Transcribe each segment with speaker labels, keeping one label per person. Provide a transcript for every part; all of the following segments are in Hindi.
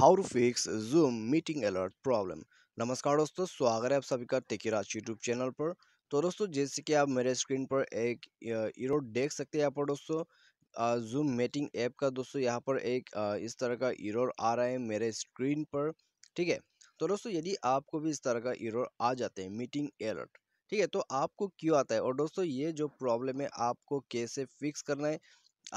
Speaker 1: how to fix Zoom meeting alert problem नमस्कार दोस्तों स्वागत है आप सभी का टेकी यूट्यूब चैनल पर तो दोस्तों जैसे कि आप मेरे स्क्रीन पर एक ईरो देख सकते हैं यहाँ पर दोस्तों जूम मीटिंग ऐप का दोस्तों यहाँ पर एक इस तरह का ईरोर आ रहा है मेरे स्क्रीन पर ठीक है तो दोस्तों यदि आपको भी इस तरह का ईरोर आ जाते हैं मीटिंग अलर्ट ठीक है तो आपको क्यों आता है और दोस्तों ये जो प्रॉब्लम है आपको कैसे फिक्स करना है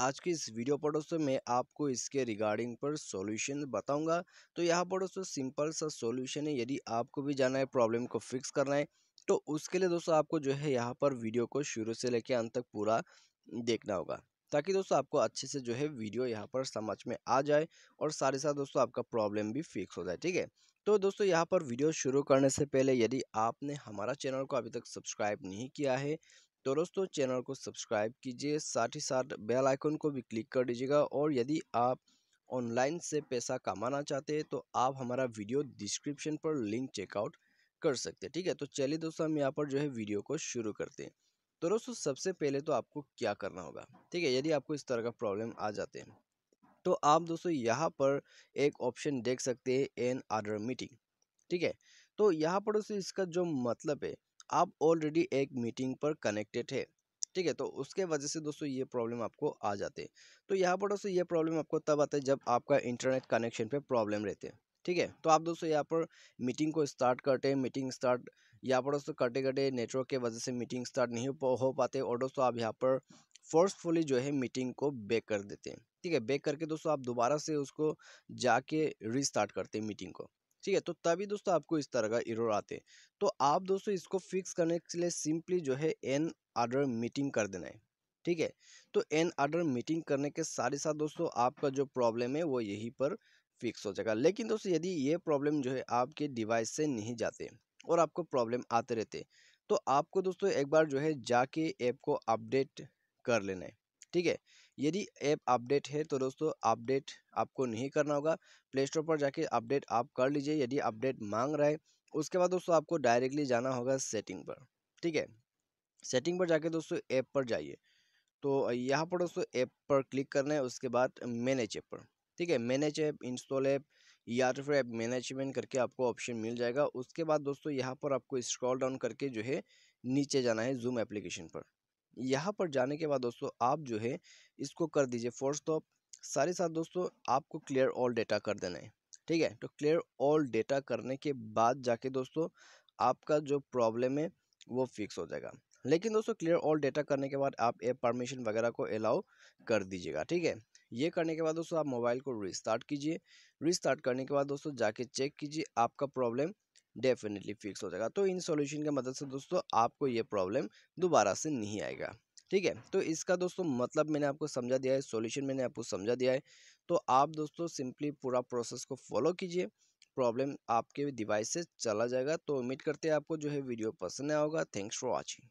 Speaker 1: आज की इस वीडियो पर दोस्तों मैं आपको इसके रिगार्डिंग पर सॉल्यूशन बताऊंगा तो यहाँ पर दोस्तों सिंपल सा सॉल्यूशन है यदि आपको भी जाना है प्रॉब्लम को फिक्स करना है तो उसके लिए दोस्तों आपको जो है यहाँ पर वीडियो को शुरू से लेकर अंत तक पूरा देखना होगा ताकि दोस्तों आपको अच्छे से जो है वीडियो यहाँ पर समझ में आ जाए और साथ ही साथ दोस्तों आपका प्रॉब्लम भी फिक्स हो जाए ठीक है तो दोस्तों यहाँ पर वीडियो शुरू करने से पहले यदि आपने हमारा चैनल को अभी तक सब्सक्राइब नहीं किया है तो दोस्तों चैनल को सब्सक्राइब कीजिए साथ ही साथ बेल आइकन को भी क्लिक कर दीजिएगा और यदि आप ऑनलाइन से पैसा कमाना चाहते हैं तो आप हमारा वीडियो डिस्क्रिप्शन पर लिंक चेकआउट कर सकते हैं ठीक है तो चलिए दोस्तों हम यहाँ पर जो है वीडियो को शुरू करते हैं तो दोस्तों सबसे पहले तो आपको क्या करना होगा ठीक है यदि आपको इस तरह का प्रॉब्लम आ जाते हैं तो आप दोस्तों यहाँ पर एक ऑप्शन देख सकते हैं एन आर्डर मीटिंग ठीक है तो यहाँ पर दोस्तों इसका जो मतलब है आप ऑलरेडी एक मीटिंग पर कनेक्टेड है ठीक है तो उसके वजह से दोस्तों ये प्रॉब्लम आपको आ जाते हैं तो यहाँ पर दोस्तों ये प्रॉब्लम आपको तब आता है जब आपका इंटरनेट कनेक्शन पे प्रॉब्लम रहते हैं ठीक है तो आप दोस्तों यहाँ पर मीटिंग को स्टार्ट करते हैं मीटिंग स्टार्ट यहाँ पर दोस्तों करते करते नेटवर्क के वजह से मीटिंग स्टार्ट नहीं हो पाते और दोस्तों आप यहाँ पर फोर्सफुली जो है मीटिंग को बैक कर देते हैं ठीक है बैक करके दोस्तों आप दोबारा से उसको जाके रिस्टार्ट करते हैं मीटिंग को ठीक है तो तभी दोस्तों आपको इस तरह का इरोर आते हैं तो आप दोस्तों इसको फिक्स करने के लिए सिंपली जो है एन आर्डर मीटिंग कर देना है ठीक है तो एन आर्डर मीटिंग करने के साथ ही साथ दोस्तों आपका जो प्रॉब्लम है वो यहीं पर फिक्स हो जाएगा लेकिन दोस्तों यदि ये प्रॉब्लम जो है आपके डिवाइस से नहीं जाते और आपको प्रॉब्लम आते रहते तो आपको दोस्तों एक बार जो है जाके ऐप को अपडेट कर लेना है ठीक है यदि ऐप अपडेट है तो दोस्तों अपडेट आपको नहीं करना होगा प्ले स्टोर पर जाके अपडेट आप कर लीजिए यदि अपडेट मांग रहा है उसके बाद दोस्तों आपको डायरेक्टली जाना होगा सेटिंग पर ठीक है सेटिंग पर जाके दोस्तों ऐप पर जाइए तो यहाँ पर दोस्तों ऐप पर क्लिक करना है उसके बाद मैनेज ऐप पर ठीक है मैनेज ऐप इंस्टॉल ऐप या तो फिर ऐप मैनेजमेंट करके आपको ऑप्शन मिल जाएगा उसके बाद दोस्तों यहाँ पर आपको स्क्रॉल डाउन करके जो है नीचे जाना है जूम एप्लीकेशन पर यहाँ पर जाने के बाद दोस्तों आप जो है इसको कर दीजिए फोर्स स्टॉप सारे साथ दोस्तों आपको क्लियर ऑल डेटा कर देना है ठीक है तो क्लियर ऑल डेटा करने के बाद जाके दोस्तों आपका जो प्रॉब्लम है वो फिक्स हो जाएगा लेकिन दोस्तों क्लियर ऑल डेटा करने के बाद आप ऐप परमिशन वगैरह को अलाउ कर दीजिएगा ठीक है ये करने के बाद दोस्तों आप मोबाइल को रिस्टार्ट कीजिए रिस्टार्ट करने के बाद दोस्तों जाके चेक कीजिए आपका प्रॉब्लम डेफिनेटली फिक्स हो जाएगा तो इन सॉल्यूशन की मदद से दोस्तों आपको ये प्रॉब्लम दोबारा से नहीं आएगा ठीक है तो इसका दोस्तों मतलब मैंने आपको समझा दिया है सॉल्यूशन मैंने आपको समझा दिया है तो आप दोस्तों सिंपली पूरा प्रोसेस को फॉलो कीजिए प्रॉब्लम आपके डिवाइस से चला जाएगा तो उम्मीद करते हैं आपको जो है वीडियो पसंद आया होगा थैंक्स फॉर वॉचिंग